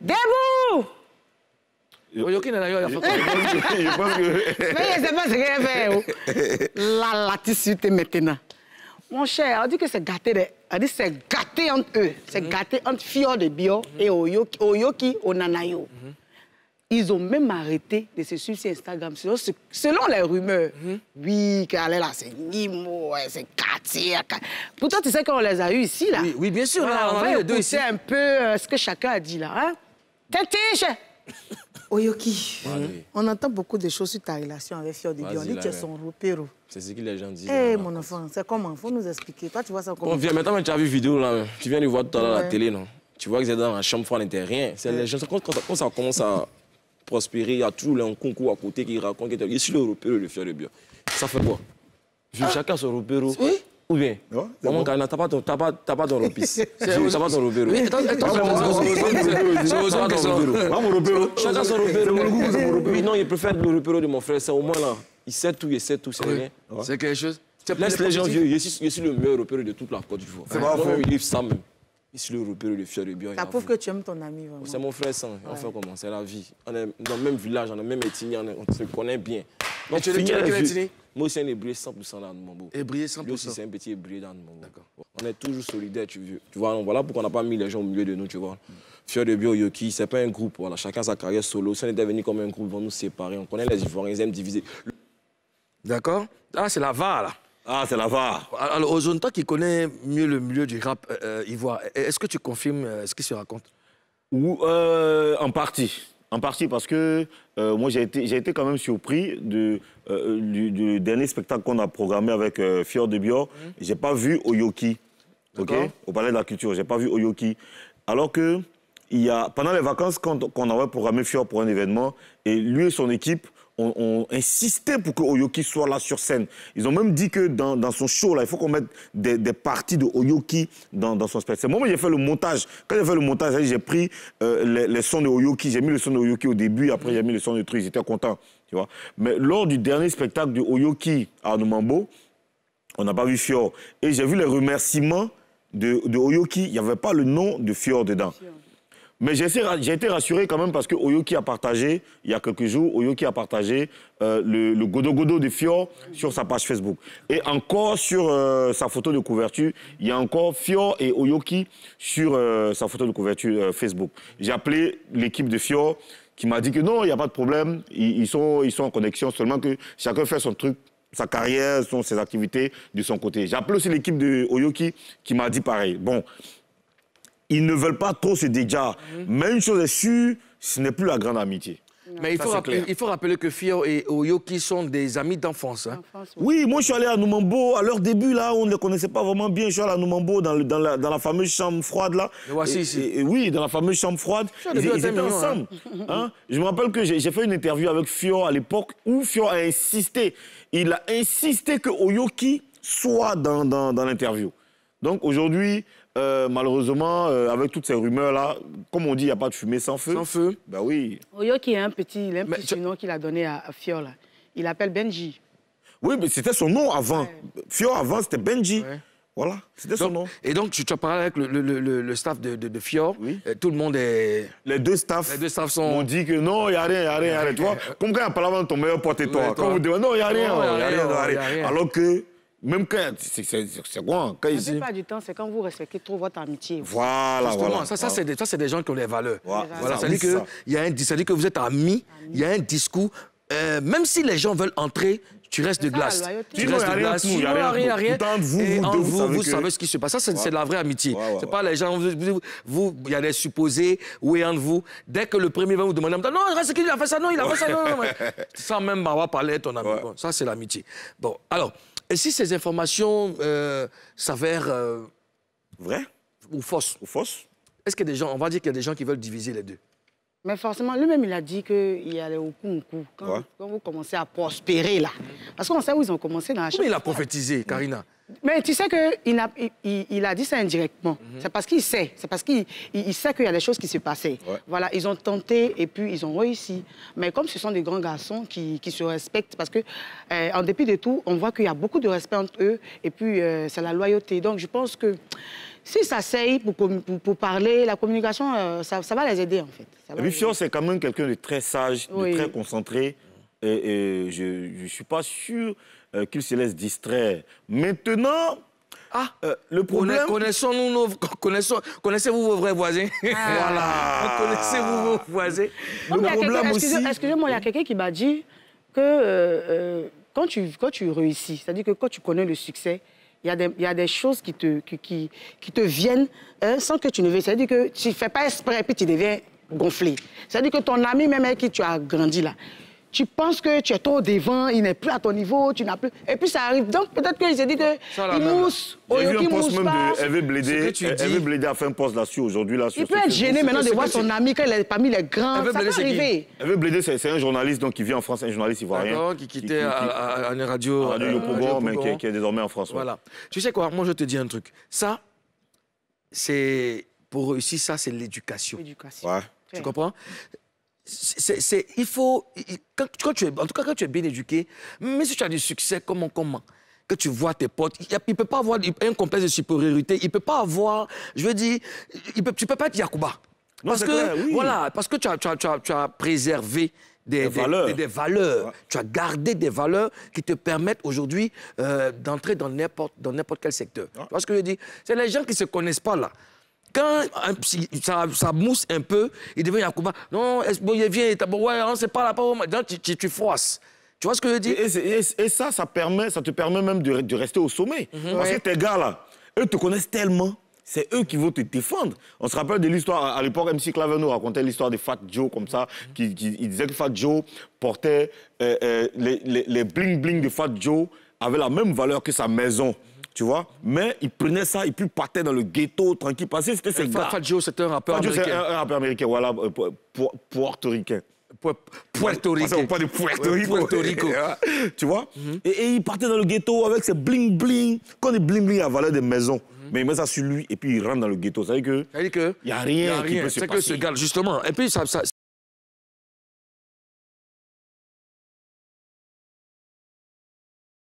Debout Oyoki na yo ya photo. Mais je ne sais pas ce oh. La latitude maintenant. Mon cher, on dit que c'est gâté. On dit c'est gâté entre eux. C'est mhm. gâté entre Fior de Bio mhm. et Oyoki, Oyoki Onanayo. Mhm. Ils ont même arrêté de se suivre sur Instagram. Selon, les rumeurs, oui, qu'elle est là, c'est Nimo, c'est Katia. Pourtant, tu sais qu'on les a eu ici, là. Oui, bien sûr. on, va ici. un peu euh, ce que chacun a dit, là. Hein? tiche Oyoki, on entend beaucoup de choses sur ta relation avec Fior de On dit tu es son repère. C'est ce que les gens disent. Hé eh, mon enfant, c'est comment Faut nous expliquer. Toi, tu vois ça comment On vient maintenant, tu as vu vidéo là. Tu viens de voir tout à l'heure la télé, non Tu vois que c'est dans la chambre froide, à rien. C'est les gens. Quand, ça commence à prospérer, il y a toujours un concours à côté qui raconte qu'il est sur le repère de Fior de Bion. Ça fait quoi ah. Chacun son repère. Oui ou bien non? Maman Karina, t'as pas ton, t'as pas, t'as pas ton Tu T'as pas ton robero. Oui, mon Chacun son Oui, non, il préfère le robero de mon frère. C'est au moins là. Il sait tout, il sait tout, c'est rien. C'est quelque chose. Laisse les gens vieux. Je suis le meilleur repéreur de toute la Côte d'Ivoire. C'est pas vrai. Il livre ça même. Il suis le repéreur de fier et bien. Ça prouve que tu aimes ton ami C'est mon frère ça. On fait comment C'est la vie. On est dans le même village, on est dans même ethnie, on se connaît bien. Donc, tu, qui tu, moi aussi, un hébreu 100% dans le monde. Hébreu 100% Moi aussi, c'est un petit hébreu dans le monde. D'accord. On est toujours solidaires, tu, tu vois. voilà pourquoi on n'a pas mis les gens au milieu de nous, tu vois. Fior de Bio Yoki, n'est pas un groupe. Voilà, chacun sa carrière solo. Si on est devenu comme un groupe, ils vont nous séparer. On connaît les Ivoiriens, ils aiment diviser. D'accord Ah, c'est la VAR, là. Ah, c'est la VAR. Ah, alors, Ozonta qui connaît mieux le milieu du rap euh, euh, ivoire, est-ce que tu confirmes euh, ce qui se raconte Ou, En partie. En partie parce que euh, moi, j'ai été, été, quand même surpris de, euh, du, dernier spectacle qu'on a programmé avec euh, Fior de Bior. Je mhm. J'ai pas vu Oyoki, ok, au Palais de la Culture. J'ai pas vu Oyoki. Alors que il y a, pendant les vacances, quand, quand on avait programmé Fior pour un événement, et lui et son équipe ont, insisté pour que Oyoki soit là sur scène. Ils ont même dit que dans, son show, là, il faut qu'on mette des, parties de Oyoki dans, son spectacle. Moi, j'ai fait le montage. Quand j'ai fait le montage, j'ai pris euh, les, sons de Oyoki. J'ai mis le son de Oyoki au début, après j'ai mis le son de truc. j'étais content. tu vois. Mais lors du dernier spectacle de Oyoki à Numambo, on n'a pas vu Fior. Et j'ai vu les remerciements de, de Oyoki. Il n'y avait pas le nom de Fior dedans. Mais j'ai été rassuré quand même parce que Oyoki a partagé, il y a quelques jours, Oyoki a partagé euh, le, le, godo godo de Fior sur sa page Facebook. Et encore sur euh, sa photo de couverture, il y a encore Fior et Oyoki sur euh, sa photo de couverture Facebook. J'ai appelé l'équipe de Fior qui m'a dit que non, il n'y a pas de problème, ils, ils, sont, ils sont en connexion, seulement que chacun fait son truc sa carrière, son, ses activités de son côté. J'ai appelé aussi l'équipe de Oyoki qui m'a dit pareil. Bon, ils ne veulent pas trop se déjà Mais une chose est sûre, ce n'est plus la grande amitié. Mais il faut, rappeler, il faut, rappeler que Fio et Oyoki sont des amis d'enfance. Hein. Oui, moi je suis allé à Numambo, À leur début, là, on ne les connaissait pas vraiment bien. Je suis allé à Numambo dans, la, dans la fameuse chambre froide, là. oui, dans la fameuse chambre froide. Ils, étaient hein. ensemble. Hein. Je me rappelle que j'ai fait une interview avec Fio à l'époque où Fio a insisté. Il a insisté que Oyoki soit dans l'interview. Donc aujourd'hui, malheureusement, avec toutes ces rumeurs-là, comme on dit, il n'y a pas de fumée sans feu. Sans feu Ben oui. Oyo qui est un petit, a un petit nom qu'il a donné à, Fior, Il appelle Benji. Oui, mais c'était son nom avant. Fior, avant, c'était Benji. Voilà, c'était son nom. Et donc, tu, tu as parlé avec le, le, le, le staff de, de, de Fior. Oui. tout le monde est. Les deux staffs. Les deux staffs sont. On dit que non, il n'y a rien, il n'y a rien, y a rien. comme quand il y a parlé de ton meilleur pote et toi. Comme vous non, il n'y a rien, il a, a, rien. Alors que même quand. C'est quoi hein, quand La du temps, c'est quand vous respectez trop votre amitié. Voilà, voilà. Ça, ça c'est des, gens qui ont les valeurs. Voilà, ça, veut dire que, y a un, que vous êtes amis, il y a un discours. Euh, même si les gens veulent entrer, tu restes de glace. Tu restes de glace. Il n'y a rien, rien. vous, et vous, vous, vous, vous savez ce qui se passe. Ça, c'est la vraie amitié. c'est pas les gens. Vous, il y a des supposés, où est entre vous. Dès que le premier va vous demander, non, reste qui qu'il a fait ça, non, il a fait ça, non, non. Sans même avoir parlé à ton ami. Bon, ça, c'est l'amitié. Bon, alors, et si ces informations euh, s'avèrent euh, vraies ou fausses Ou fausses Est-ce qu'il y a des gens, on va dire qu'il y a des gens qui veulent diviser les deux mais forcément, lui-même, il a dit qu'il allait au coup, coup. Quand, quand, vous commencez à prospérer, là. Parce qu'on sait où ils ont commencé dans la Mais il a prophétisé, Karina. Mais tu sais qu'il a, il, il, a dit ça indirectement. Mhm. C'est parce qu'il sait. C'est parce qu'il sait qu'il y a des choses qui se passaient. Voilà, ils ont tenté et puis ils ont réussi. Mais comme ce sont des grands garçons qui, se respectent, parce que euh, en dépit de tout, on voit qu'il y a beaucoup de respect entre eux et puis euh, c'est la loyauté. Donc je pense que si ça s'aille pour, parler, la communication, euh, ça, va les aider en fait. Ça c'est quand même quelqu'un de très sage, de très concentré. Et, et je ne suis pas sûr euh, qu'il se laisse distraire. Maintenant, ah, euh, le problème... Connaissons-nous nos... Connaissons... Connaissez-vous vos vrais voisins ah. Voilà. Connaissez-vous vos voisins Excusez-moi, il y a quelqu'un qui m'a dit que euh, quand, tu, quand tu réussis, c'est-à-dire que quand tu connais le succès, il y, a des, y a des choses qui te, qui, qui, te viennent hein, sans que tu ne veuilles. C'est-à-dire que tu ne fais pas exprès, puis tu deviens gonflé. C'est-à-dire que ton ami, même avec qui tu as grandi là, tu penses que tu es trop devant, il n'est plus à ton niveau, tu n'as plus. Et puis ça arrive. Donc peut-être oh, qu'il s'est dit qu'il mousse, au lieu mousse même pas. De veut Blédé, Hervé Blédé a fait un poste là-dessus aujourd'hui. il peut être gêné maintenant de voir son ami quand il est parmi les grands. Ça peut arriver. veut bléder, c'est un journaliste donc, qui vit en France, un journaliste ivoirien. qui quittait une radio. Radio euh, mais qui est désormais en France. Voilà. Tu sais quoi, moi je te dis un truc. Ça, c'est. Pour réussir ça, c'est l'éducation. L'éducation. Tu comprends il faut, quand, tu es, en tout cas quand tu es bien éduqué, mais si tu as du succès, comment, comment que tu vois tes potes, il ne peut pas avoir un complexe de supériorité, il ne peut pas avoir, je veux dire, il peut, tu ne peux pas être Yakuba. parce que, voilà, parce que tu as, tu as, tu as, préservé des, valeurs. valeurs. Tu as gardé des valeurs qui te permettent aujourd'hui euh, d'entrer dans n'importe, dans n'importe quel secteur. Parce Tu vois ce que je veux dire, C'est les gens qui ne se connaissent pas là. Quand ça, mousse un peu, il devient combat. Non, bon, il vient, bon, ouais, on hein, ne sait pas là-bas. tu, froisses. Tu vois ce que je dis et, et, ça, ça, permet, ça te permet même de, rester au sommet. Mhm. Parce que tes gars-là, eux te connaissent tellement. C'est eux qui vont te défendre. On se rappelle de l'histoire, à l'époque, MC Claver nous racontait l'histoire de Fat Joe comme ça. Mhm. Qui, il disait que Fat Joe portait euh, euh, les, bling bling de Fat Joe avaient la même valeur que sa maison tu vois. Mais il prenait ça et puis partait dans le ghetto tranquille. Parce que c'était ses gars. c'était un rappeur américain. Un, un rappeur américain, voilà, euh, pour Puerto Rico. pas de tu vois mhm. et, il partait dans le ghetto avec ses bling bling. Quand les bling bling valeur des maisons, mm mais il met ça sur lui et puis il rentre dans le ghetto. Ça veut dire que. Ça veut dire que. Il n'y a rien. Y a rien. Qui peut se passer. que ce gars, justement. Et puis ça, ça